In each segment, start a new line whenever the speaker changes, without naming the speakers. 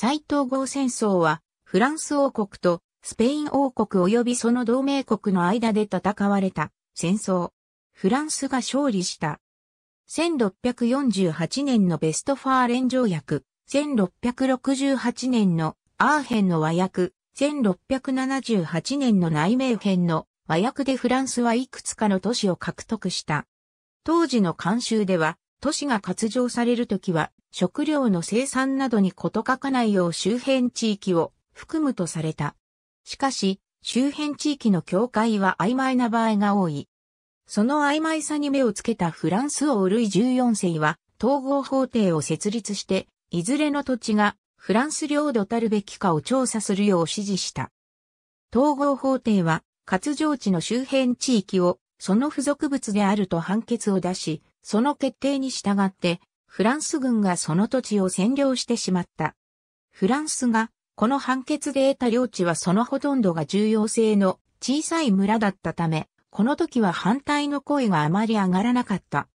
再統合戦争は、フランス王国とスペイン王国及びその同盟国の間で戦われた戦争。フランスが勝利した。1648年のベストファーレン条約、1668年のアーヘンの和訳、1678年の内名編の和訳でフランスはいくつかの都市を獲得した。当時の慣習では、都市が割譲されるときは、食料の生産などに事欠かないよう周辺地域を含むとされた。しかし、周辺地域の境界は曖昧な場合が多い。その曖昧さに目をつけたフランス王ルイ14世は、統合法廷を設立して、いずれの土地がフランス領土たるべきかを調査するよう指示した。統合法廷は、割譲地の周辺地域を、その付属物であると判決を出し、その決定に従って、フランス軍がその土地を占領してしまった。フランスが、この判決で得た領地はそのほとんどが重要性の小さい村だったため、この時は反対の声があまり上がらなかった。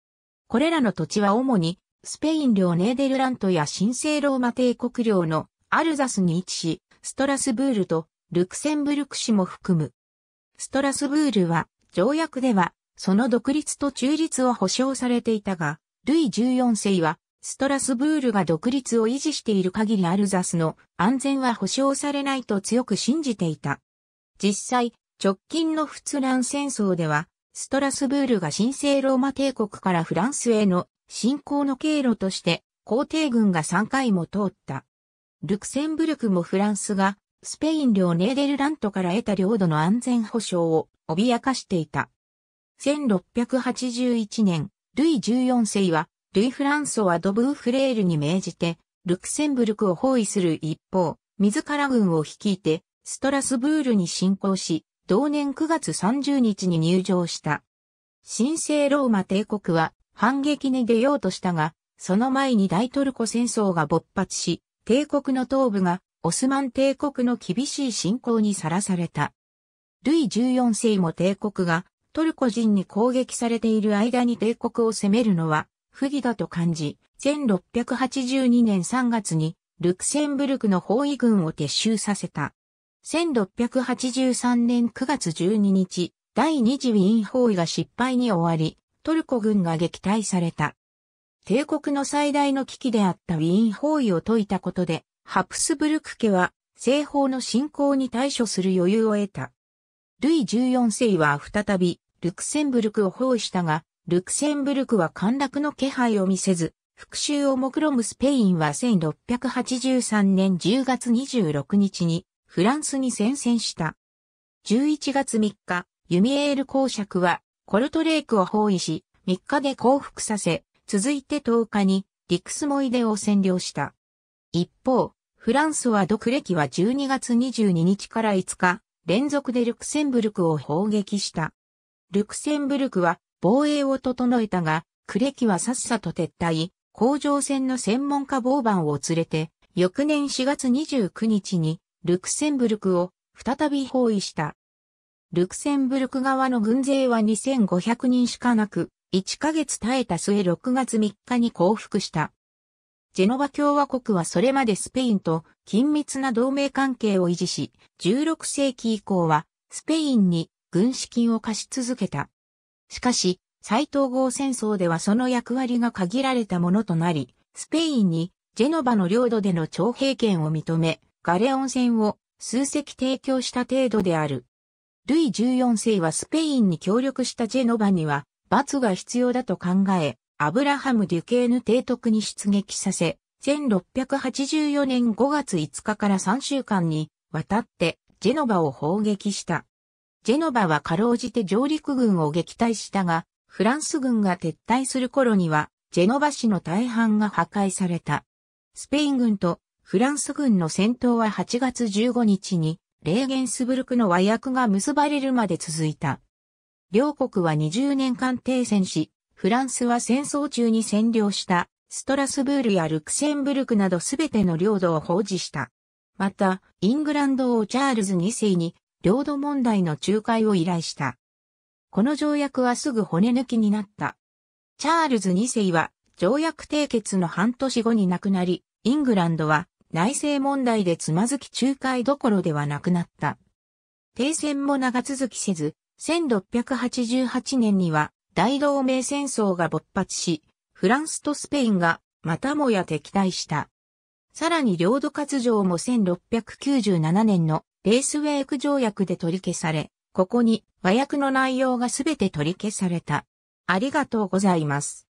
これらの土地は主に、スペイン領ネーデルラントや神聖ローマ帝国領のアルザスに位置し、ストラスブールとルクセンブルク市も含む。ストラスブールは条約ではその独立と中立は保障されていたが、ルイ14世は、ストラスブールが独立を維持している限りアルザスの安全は保障されないと強く信じていた。実際、直近の仏ン戦争では、ストラスブールが神聖ローマ帝国からフランスへの侵攻の経路として、皇帝軍が3回も通った。ルクセンブルクもフランスが、スペイン領ネーデルラントから得た領土の安全保障を脅かしていた。1681年、ルイ14世は、ルイ・フランソワ・ド・ブー・フレールに命じて、ルクセンブルクを包囲する一方、自ら軍を率いて、ストラスブールに侵攻し、同年9月30日に入場した。神聖ローマ帝国は反撃に出ようとしたが、その前に大トルコ戦争が勃発し、帝国の東部がオスマン帝国の厳しい侵攻にさらされた。ルイ14世も帝国がトルコ人に攻撃されている間に帝国を攻めるのは不義だと感じ、1682年3月にルクセンブルクの包囲軍を撤収させた。1683年9月12日、第二次ウィーン包囲が失敗に終わり、トルコ軍が撃退された。帝国の最大の危機であったウィーン包囲を解いたことで、ハプスブルク家は西方の侵攻に対処する余裕を得た。ルイ14世は再びルクセンブルクを包囲したが、ルクセンブルクは陥落の気配を見せず、復讐を目論むスペインは1683年10月26日にフランスに宣戦した。11月3日、ユミエール公爵はコルトレークを包囲し、3日で降伏させ、続いて10日にリクスモイデを占領した。一方、フランスは独歴は12月22日から5日、連続でルクセンブルクを砲撃した。ルクセンブルクは防衛を整えたが、クレキはさっさと撤退、甲状腺の専門家ボーバンを連れて、翌年4月29日にルクセンブルクを再び包囲した。ルクセンブルク側の軍勢は2500人しかなく、1ヶ月耐えた末6月3日に降伏した。ジェノバ共和国はそれまでスペインと緊密な同盟関係を維持し、16世紀以降はスペインに軍資金を貸し続けた。しかし、再統合戦争ではその役割が限られたものとなり、スペインにジェノバの領土での徴兵権を認め、ガレオン戦を数隻提供した程度である。ルイ14世はスペインに協力したジェノバには罰が必要だと考え、アブラハム・デュケーヌ提督に出撃させ、1684年5月5日から3週間にわたってジェノバを砲撃した。ジェノバはかろうじて上陸軍を撃退したが、フランス軍が撤退する頃には、ジェノバ市の大半が破壊された。スペイン軍とフランス軍の戦闘は8月15日に、レーゲンスブルクの和訳が結ばれるまで続いた。両国は20年間停戦し、フランスは戦争中に占領したストラスブールやルクセンブルクなどすべての領土を放置した。また、イングランド王チャールズ2世に領土問題の仲介を依頼した。この条約はすぐ骨抜きになった。チャールズ2世は条約締結の半年後に亡くなり、イングランドは内政問題でつまずき仲介どころではなくなった。停戦も長続きせず、1688年には大同盟戦争が勃発し、フランスとスペインがまたもや敵対した。さらに領土割譲も1697年のベースウェイク条約で取り消され、ここに和訳の内容がすべて取り消された。ありがとうございます。